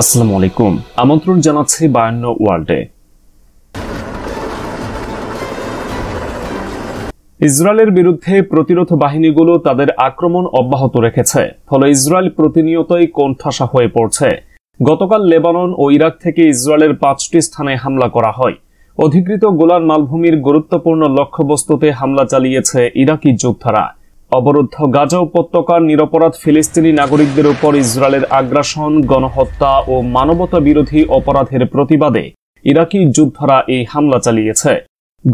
আসসালামু আলাইকুম আমন্ত্রণ জানাচ্ছি বায়ান্ন ওয়ার্ল্ডে ইসরায়েলের বিরুদ্ধে প্রতিরোধ বাহিনীগুলো তাদের আক্রমণ অব্যাহত রেখেছে ফলে ইসরায়েল প্রতিনিয়তই কোণঠাসা হয়ে পড়ছে গতকাল লেবানন ও ইরাক থেকে ইসরায়েলের পাঁচটি স্থানে হামলা করা হয় অধিকৃত গোলান মালভূমির গুরুত্বপূর্ণ লক্ষ্যবস্তুতে হামলা চালিয়েছে ইরাকি যোদ্ধারা অবরুদ্ধ গাজা উপত্যকার নিরপরাধ ফিলিস্তিনি নাগরিকদের উপর ইসরায়েলের আগ্রাসন গণহত্যা ও মানবতা বিরোধী অপরাধের প্রতিবাদে ইরাকি যোদ্ধারা এই হামলা চালিয়েছে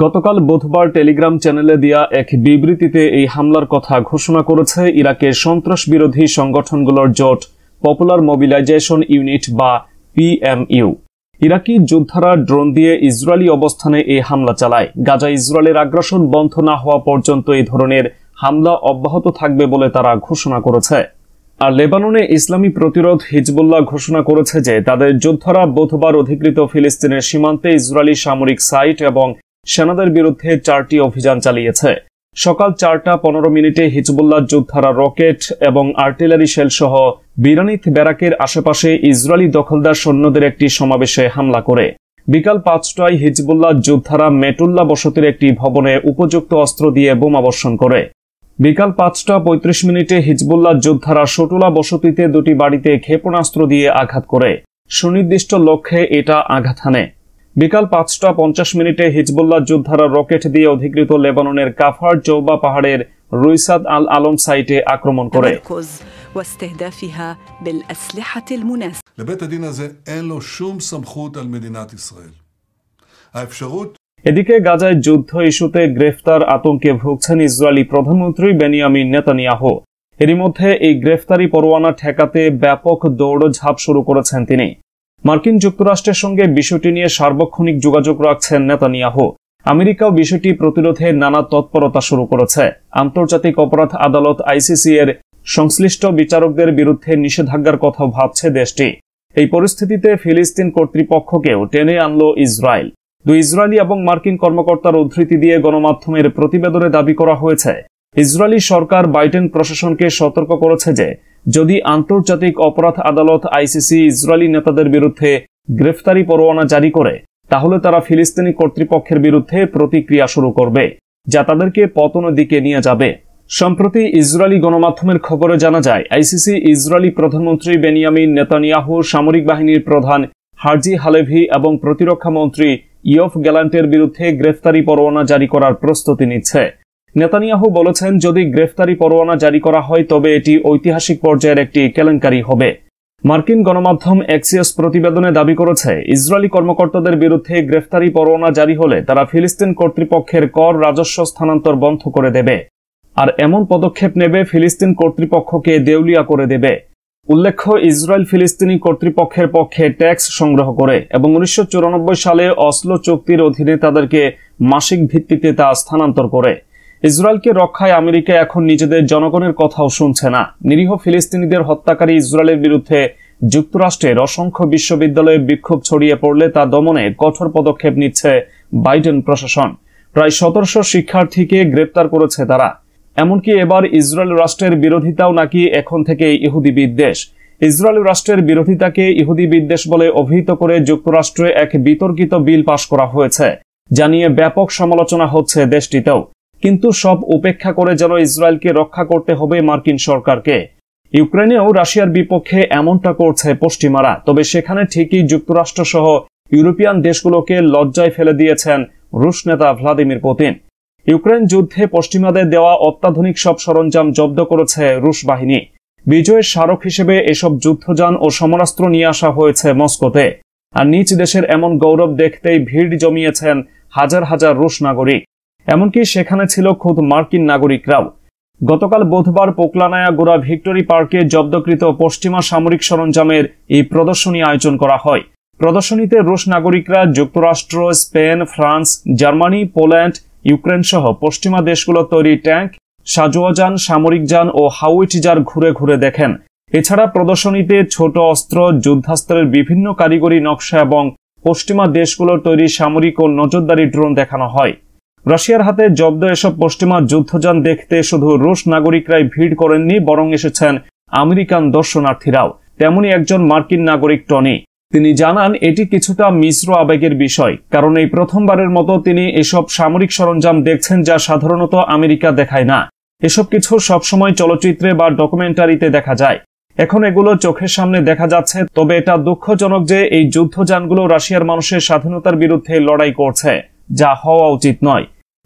গতকাল বুধবার টেলিগ্রাম চ্যানেলে দেয়া এক বিবৃতিতে এই হামলার কথা ঘোষণা করেছে ইরাকের সন্ত্রাস বিরোধী সংগঠনগুলোর জোট পপুলার মোবিলাইজেশন ইউনিট বা পিএমইউ ইরাকি যোদ্ধারা ড্রোন দিয়ে ইসরায়েলি অবস্থানে এই হামলা চালায় গাজা ইসরায়েলের আগ্রাসন বন্ধ না হওয়া পর্যন্ত এই ধরনের হামলা অব্যাহত থাকবে বলে তারা ঘোষণা করেছে আর লেবাননে ইসলামী প্রতিরোধ হিজবুল্লাহ ঘোষণা করেছে যে তাদের যোদ্ধারা বুধবার অধিকৃত ফিলিস্তিনের সীমান্তে ইসরায়েলি সামরিক সাইট এবং সেনাদের বিরুদ্ধে চারটি অভিযান চালিয়েছে সকাল চারটা পনেরো মিনিটে হিজবুল্লাহ যোদ্ধারা রকেট এবং আর্টিলারি শেল সহ বিরানিত ব্যারাকের আশেপাশে ইসরায়েলি দখলদার সৈন্যদের একটি সমাবেশে হামলা করে বিকাল পাঁচটায় হিজবুল্লাহ যোদ্ধারা মেটুল্লা বসতির একটি ভবনে উপযুক্ত অস্ত্র দিয়ে বোমাবর্ষণ করে বিকাল পাঁচটা পঁয়ত্রিশ মিনিটে হিজবুল্লাহ যোদ্ধারা শটুলা বসতিতে দুটি বাড়িতে ক্ষেপণাস্ত্র দিয়ে আঘাত করে সুনির্দিষ্ট লক্ষ্যে এটা আঘাত হানে বিকাল পাঁচটা পঞ্চাশ মিনিটে হিজবুল্লাহ যোদ্ধারা রকেট দিয়ে অধিকৃত লেবাননের কাফার জৌবা পাহাড়ের রুইসাদ আল আলম সাইটে আক্রমণ করে এদিকে গাজায় যুদ্ধ ইস্যুতে গ্রেফতার আতঙ্কে ভুগছেন ইসরায়েলি প্রধানমন্ত্রী বেনিয়ামিন নেতানিয়াহ এরই মধ্যে এই গ্রেফতারি পরোয়ানা ঠেকাতে ব্যাপক দৌড়ঝাঁপ শুরু করেছেন তিনি মার্কিন যুক্তরাষ্ট্রের সঙ্গে বিষয়টি নিয়ে সার্বক্ষণিক যোগাযোগ রাখছেন নেতানিয়াহ আমেরিকাও বিষয়টি প্রতিরোধে নানা তৎপরতা শুরু করেছে আন্তর্জাতিক অপরাধ আদালত আইসিসি এর সংশ্লিষ্ট বিচারকদের বিরুদ্ধে নিষেধাজ্ঞার কথা ভাবছে দেশটি এই পরিস্থিতিতে ফিলিস্তিন কর্তৃপক্ষকেও টেনে আনল ইসরায়েল দুই ইসরায়েলি এবং মার্কিন কর্মকর্তার উদ্ধৃতি দিয়ে গণমাধ্যমের প্রতিবেদনে দাবি করা হয়েছে ইসরায়েলি সরকার বাইডেন প্রশাসনকে সতর্ক করেছে যে যদি আন্তর্জাতিক অপরাধ আদালত আইসিসি ইসরায়েলি নেতাদের বিরুদ্ধে গ্রেফতারি পরোয়ানা জারি করে তাহলে তারা ফিলিস্তিনি কর্তৃপক্ষের বিরুদ্ধে প্রতিক্রিয়া শুরু করবে যা তাদেরকে পতনের দিকে নিয়ে যাবে সম্প্রতি ইসরায়েলি গণমাধ্যমের খবরে জানা যায় আইসিসি ইসরায়েলি প্রধানমন্ত্রী বেনিয়ামিন নেতানিয়াহু সামরিক বাহিনীর প্রধান হার্জি হালেভি এবং প্রতিরক্ষা মন্ত্রী ইয়ফ গ্যালান্টের বিরুদ্ধে গ্রেফতারি পরোয়ানা জারি করার প্রস্তুতি নিচ্ছে নেতানিয়াহু বলেছেন যদি গ্রেফতারি পরোয়ানা জারি করা হয় তবে এটি ঐতিহাসিক পর্যায়ের একটি কেলেঙ্কারি হবে মার্কিন গণমাধ্যম এক্সিয়স প্রতিবেদনে দাবি করেছে ইসরায়েলি কর্মকর্তাদের বিরুদ্ধে গ্রেফতারি পরোয়ানা জারি হলে তারা ফিলিস্তিন কর্তৃপক্ষের কর রাজস্ব স্থানান্তর বন্ধ করে দেবে আর এমন পদক্ষেপ নেবে ফিলিস্তিন কর্তৃপক্ষকে দেউলিয়া করে দেবে উল্লেখ্য ইসরায়েল ফিলিস্তিনি কর্তৃপক্ষের পক্ষে ট্যাক্স সংগ্রহ করে এবং উনিশশো সালে অসলো চুক্তির অধীনে তাদেরকে মাসিক ভিত্তিতে তা স্থানান্তর করে ইসরায়েলকে রক্ষায় আমেরিকা এখন নিজেদের জনগণের কথাও শুনছে না নিরীহ ফিলিস্তিনিদের হত্যাকারী ইসরায়েলের বিরুদ্ধে যুক্তরাষ্ট্রের অসংখ্য বিশ্ববিদ্যালয়ে বিক্ষোভ ছড়িয়ে পড়লে তা দমনে কঠোর পদক্ষেপ নিচ্ছে বাইডেন প্রশাসন প্রায় সতেরোশো শিক্ষার্থীকে গ্রেপ্তার করেছে তারা এমনকি এবার ইসরায়েল রাষ্ট্রের বিরোধিতাও নাকি এখন থেকে ইহুদি বিদ্বেষ ইসরায়েল রাষ্ট্রের বিরোধিতাকে ইহুদি বিদ্বেষ বলে অভিহিত করে যুক্তরাষ্ট্রে এক বিতর্কিত বিল পাশ করা হয়েছে যা নিয়ে ব্যাপক সমালোচনা হচ্ছে দেশটিতেও কিন্তু সব উপেক্ষা করে যেন ইসরায়েলকে রক্ষা করতে হবে মার্কিন সরকারকে ইউক্রেনেও রাশিয়ার বিপক্ষে এমনটা করছে পশ্চিমারা তবে সেখানে ঠিকই যুক্তরাষ্ট্রসহ ইউরোপিয়ান দেশগুলোকে লজ্জায় ফেলে দিয়েছেন রুশ নেতা ভ্লাদিমির পুতিন ইউক্রেন যুদ্ধে পশ্চিমাদের দেওয়া অত্যাধুনিক সব সরঞ্জাম জব্দ করেছে রুশ বাহিনী বিজয়ের স্মারক হিসেবে এসব যুদ্ধযান ও সমরাস্ত্র নিয়ে আসা হয়েছে মস্কোতে আর নিজ দেশের এমন গৌরব দেখতেই ভিড় জমিয়েছেন হাজার হাজার রুশ নাগরিক এমনকি সেখানে ছিল খুদ মার্কিন নাগরিকরাও গতকাল বুধবার পোকলানায়া গোড়া ভিক্টোরি পার্কে জব্দকৃত পশ্চিমা সামরিক সরঞ্জামের এই প্রদর্শনী আয়োজন করা হয় প্রদর্শনীতে রুশ নাগরিকরা যুক্তরাষ্ট্র Spain France Germany Poland Ukraine সহ পশ্চিমা দেশগুলো তৈরি ট্যাঙ্ক সাজোয়াজান সামরিক যান ও যার ঘুরে ঘুরে দেখেন এছাড়া প্রদর্শনীতে ছোট অস্ত্র যুদ্ধাস্ত্রের বিভিন্ন কারিগরি নকশা এবং পশ্চিমা দেশগুলোর তৈরি সামরিক ও নজরদারি ড্রোন দেখানো হয় রাশিয়ার হাতে জব্দ এসব পশ্চিমা যুদ্ধযান দেখতে শুধু রুশ নাগরিকরাই ভিড় করেননি বরং এসেছেন আমেরিকান দর্শনার্থীরাও তেমনি একজন মার্কিন নাগরিক টনি তিনি জানান এটি কিছুটা মিশ্র আবেগের বিষয় কারণ এই প্রথমবারের মতো তিনি এসব সামরিক সরঞ্জাম দেখছেন যা সাধারণত আমেরিকা দেখায় না এসব কিছু সবসময় চলচ্চিত্রে বা ডকুমেন্টারিতে দেখা যায় এখন এগুলো চোখের সামনে দেখা যাচ্ছে তবে এটা দুঃখজনক যে এই যুদ্ধযানগুলো রাশিয়ার মানুষের স্বাধীনতার বিরুদ্ধে লড়াই করছে যা হওয়া উচিত নয়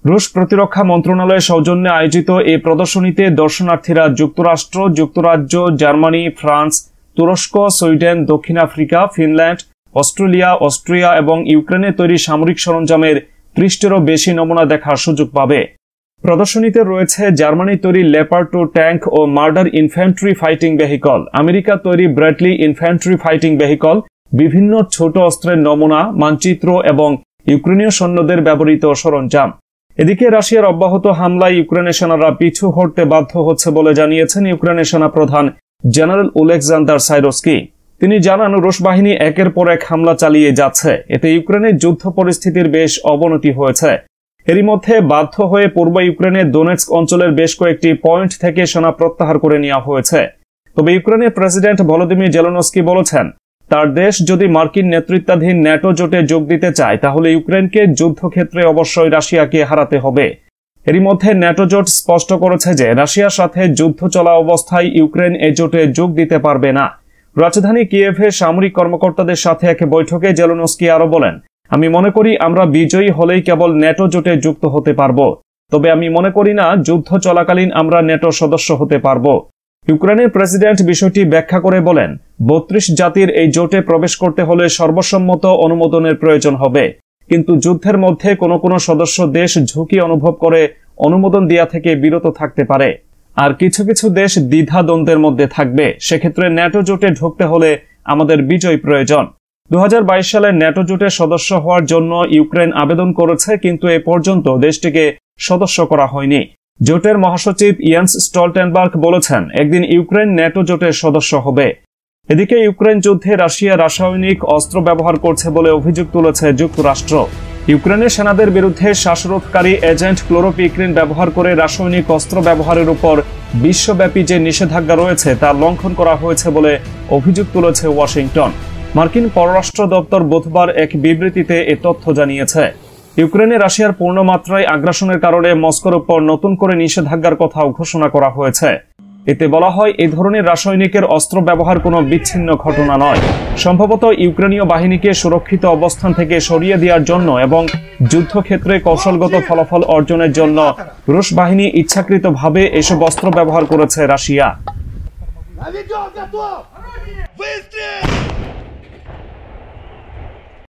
রুশ প্রতিরক্ষা মন্ত্রণালয়ের সৌজন্যে আয়োজিত এই প্রদর্শনীতে দর্শনার্থীরা যুক্তরাষ্ট্র যুক্তরাজ্য জার্মানি ফ্রান্স তুরস্ক সুইডেন দক্ষিণ আফ্রিকা ফিনল্যান্ড অস্ট্রেলিয়া অস্ট্রিয়া এবং ইউক্রেনে তৈরি সামরিক সরঞ্জামের ত্রিশটিরও বেশি নমুনা দেখার সুযোগ পাবে প্রদর্শনীতে রয়েছে জার্মানি তৈরি লেপার টু ট্যাঙ্ক ও Marder infantry fighting vehicle America তৈরি ব্র্যাডলি ইনফ্যান্ট্রি ফাইটিং ভেহিকল বিভিন্ন ছোট অস্ত্রের নমুনা মানচিত্র এবং ইউক্রেনীয় সৈন্যদের ব্যবহৃত সরঞ্জাম এদিকে রাশিয়ার অব্যাহত হামলায় ইউক্রেনের সেনারা পিছু হটতে বাধ্য হচ্ছে বলে জানিয়েছেন ইউক্রেনের সেনাপ্রধান জেনারেল ওলেকজান্ডার সাইরস্কি তিনি জানান রুশ বাহিনী একের পর এক হামলা চালিয়ে যাচ্ছে এতে ইউক্রেনের যুদ্ধ পরিস্থিতির বেশ অবনতি হয়েছে এরই মধ্যে বাধ্য হয়ে পূর্ব ইউক্রেনের দোনেটস্ক অঞ্চলের বেশ কয়েকটি পয়েন্ট থেকে সেনা প্রত্যাহার করে নেওয়া হয়েছে তবে ইউক্রেনের প্রেসিডেন্ট ভলোদিমির জেলোনস্কি বলেছেন তার দেশ যদি মার্কিন নেতৃত্বাধীন ন্যাটো জোটে যোগ দিতে চায় তাহলে ইউক্রেনকে যুদ্ধক্ষেত্রে অবশ্যই রাশিয়াকে হারাতে হবে এরই মধ্যে ন্যাটোজোট স্পষ্ট করেছে যে রাশিয়ার সাথে যুদ্ধ চলা অবস্থায় ইউক্রেন এ জোটে যোগ দিতে পারবে না রাজধানী কিয়েভে সামরিক কর্মকর্তাদের সাথে এক বৈঠকে জেলোনস্কি আরও বলেন আমি মনে করি আমরা বিজয়ী হলেই কেবল ন্যাটো জোটে যুক্ত হতে পারব তবে আমি মনে করি না যুদ্ধ চলাকালীন আমরা ন্যাটো সদস্য হতে পারব ইউক্রেনের প্রেসিডেন্ট বিষয়টি ব্যাখ্যা করে বলেন বত্রিশ জাতির এই জোটে প্রবেশ করতে হলে সর্বসম্মত অনুমোদনের প্রয়োজন হবে কিন্তু যুদ্ধের মধ্যে কোনো কোনো সদস্য দেশ ঝুঁকি অনুভব করে অনুমোদন দেওয়া থেকে বিরত থাকতে পারে আর কিছু কিছু দেশ দ্বিধা দ্বন্দ্বের মধ্যে থাকবে সেক্ষেত্রে ন্যাটো জোটে ঢুকতে হলে আমাদের বিজয় প্রয়োজন দু সালে ন্যাটো জোটের সদস্য হওয়ার জন্য ইউক্রেন আবেদন করেছে কিন্তু এ পর্যন্ত দেশটিকে সদস্য করা হয়নি জোটের মহাসচিব ইয়ান্স স্টলটেনবার্গ বলেছেন একদিন ইউক্রেন ন্যাটো জোটের সদস্য হবে এদিকে ইউক্রেন যুদ্ধে রাশিয়া রাসায়নিক অস্ত্র ব্যবহার করছে বলে অভিযোগ তুলেছে যুক্তরাষ্ট্র ইউক্রেনের সেনাদের বিরুদ্ধে শ্বাসরোধকারী এজেন্ট ক্লোরোপিক্রিন ব্যবহার করে রাসায়নিক অস্ত্র ব্যবহারের উপর বিশ্বব্যাপী যে নিষেধাজ্ঞা রয়েছে তা লঙ্ঘন করা হয়েছে বলে অভিযোগ তুলেছে ওয়াশিংটন মার্কিন পররাষ্ট্র দপ্তর বুধবার এক বিবৃতিতে এ তথ্য জানিয়েছে ইউক্রেনে রাশিয়ার পূর্ণমাত্রায় আগ্রাসনের কারণে মস্কোর উপর নতুন করে নিষেধাজ্ঞার কথাও ঘোষণা করা হয়েছে এতে বলা হয় এ ধরনের রাসায়নিকের অস্ত্র ব্যবহার কোনো বিচ্ছিন্ন ঘটনা নয় সম্ভবত ইউক্রেনীয় বাহিনীকে সুরক্ষিত অবস্থান থেকে সরিয়ে দেওয়ার জন্য এবং যুদ্ধক্ষেত্রে কৌশলগত ফলাফল অর্জনের জন্য রুশ বাহিনী ইচ্ছাকৃতভাবে এসব অস্ত্র ব্যবহার করেছে রাশিয়া